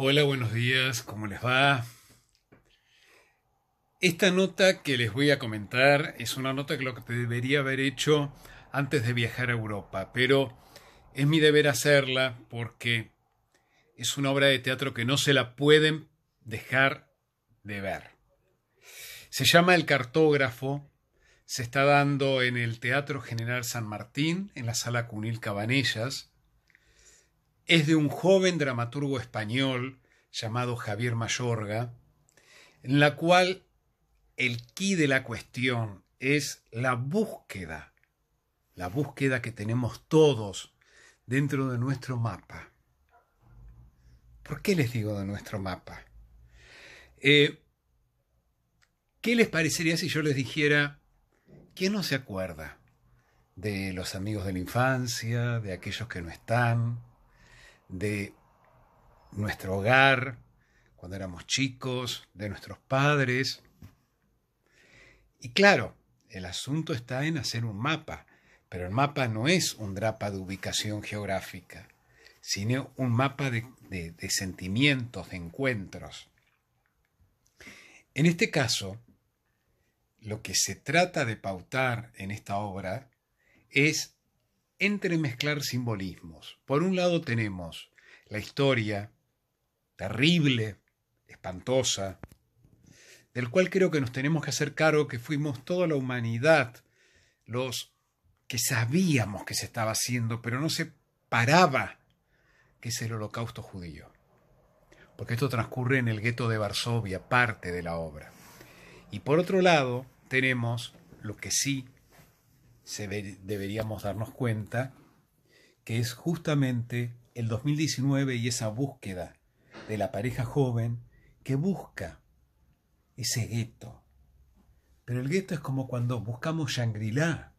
Hola, buenos días, ¿cómo les va? Esta nota que les voy a comentar es una nota que lo que debería haber hecho antes de viajar a Europa, pero es mi deber hacerla porque es una obra de teatro que no se la pueden dejar de ver. Se llama El cartógrafo, se está dando en el Teatro General San Martín, en la sala Cunil Cabanellas es de un joven dramaturgo español llamado Javier Mayorga, en la cual el quid de la cuestión es la búsqueda, la búsqueda que tenemos todos dentro de nuestro mapa. ¿Por qué les digo de nuestro mapa? Eh, ¿Qué les parecería si yo les dijera, ¿quién no se acuerda de los amigos de la infancia, de aquellos que no están, de nuestro hogar, cuando éramos chicos, de nuestros padres. Y claro, el asunto está en hacer un mapa, pero el mapa no es un drapa de ubicación geográfica, sino un mapa de sentimientos, de encuentros. En este caso, lo que se trata de pautar en esta obra es entremezclar simbolismos. Por un lado tenemos la historia terrible, espantosa, del cual creo que nos tenemos que hacer cargo que fuimos toda la humanidad los que sabíamos que se estaba haciendo, pero no se paraba, que es el holocausto judío. Porque esto transcurre en el gueto de Varsovia, parte de la obra. Y por otro lado, tenemos lo que sí deberíamos darnos cuenta que es justamente el 2019 y esa búsqueda de la pareja joven que busca ese gueto. Pero el gueto es como cuando buscamos Shangri-La.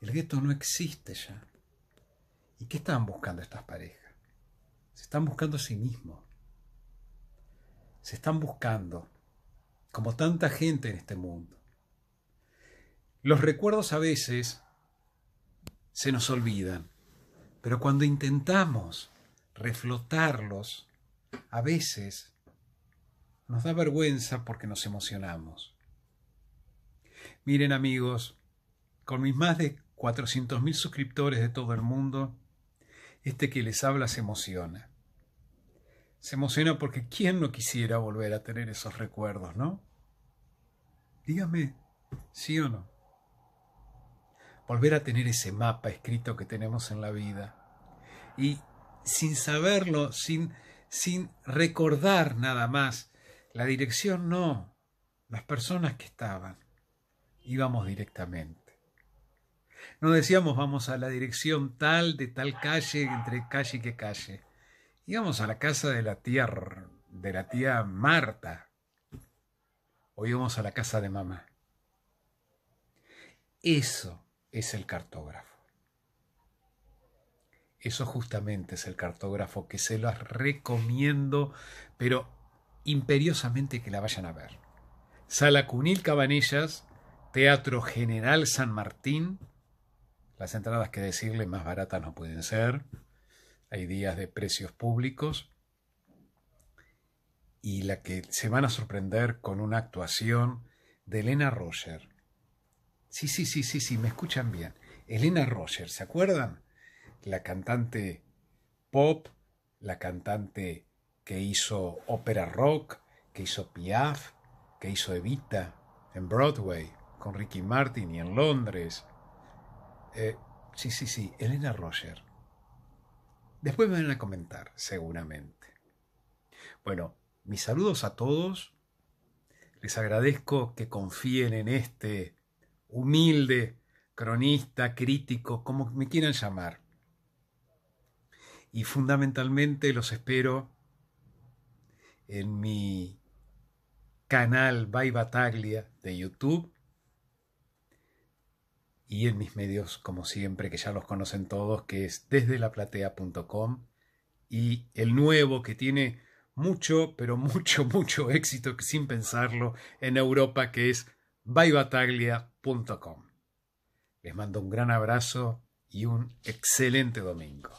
El gueto no existe ya. ¿Y qué están buscando estas parejas? Se están buscando a sí mismos. Se están buscando, como tanta gente en este mundo. Los recuerdos a veces se nos olvidan, pero cuando intentamos reflotarlos, a veces nos da vergüenza porque nos emocionamos. Miren amigos, con mis más de 400.000 suscriptores de todo el mundo, este que les habla se emociona. Se emociona porque ¿quién no quisiera volver a tener esos recuerdos, no? Dígame, sí o no volver a tener ese mapa escrito que tenemos en la vida. Y sin saberlo, sin, sin recordar nada más, la dirección no, las personas que estaban, íbamos directamente. No decíamos vamos a la dirección tal de tal calle, entre calle y que calle. Íbamos a la casa de la tía, de la tía Marta. O íbamos a la casa de mamá. Eso es el cartógrafo. Eso justamente es el cartógrafo que se los recomiendo, pero imperiosamente que la vayan a ver. Sala Cunil Cabanillas, Teatro General San Martín. Las entradas que decirle más baratas no pueden ser. Hay días de precios públicos. Y la que se van a sorprender con una actuación de Elena Roger, Sí, sí, sí, sí, sí, me escuchan bien. Elena Roger, ¿se acuerdan? La cantante pop, la cantante que hizo ópera rock, que hizo Piaf, que hizo Evita en Broadway, con Ricky Martin y en Londres. Eh, sí, sí, sí, Elena Roger. Después me van a comentar, seguramente. Bueno, mis saludos a todos. Les agradezco que confíen en este humilde, cronista, crítico, como me quieran llamar. Y fundamentalmente los espero en mi canal By Bataglia de YouTube y en mis medios, como siempre, que ya los conocen todos, que es desde laplatea.com y el nuevo que tiene mucho, pero mucho, mucho éxito sin pensarlo en Europa, que es bybataglia.com. Les mando un gran abrazo y un excelente domingo.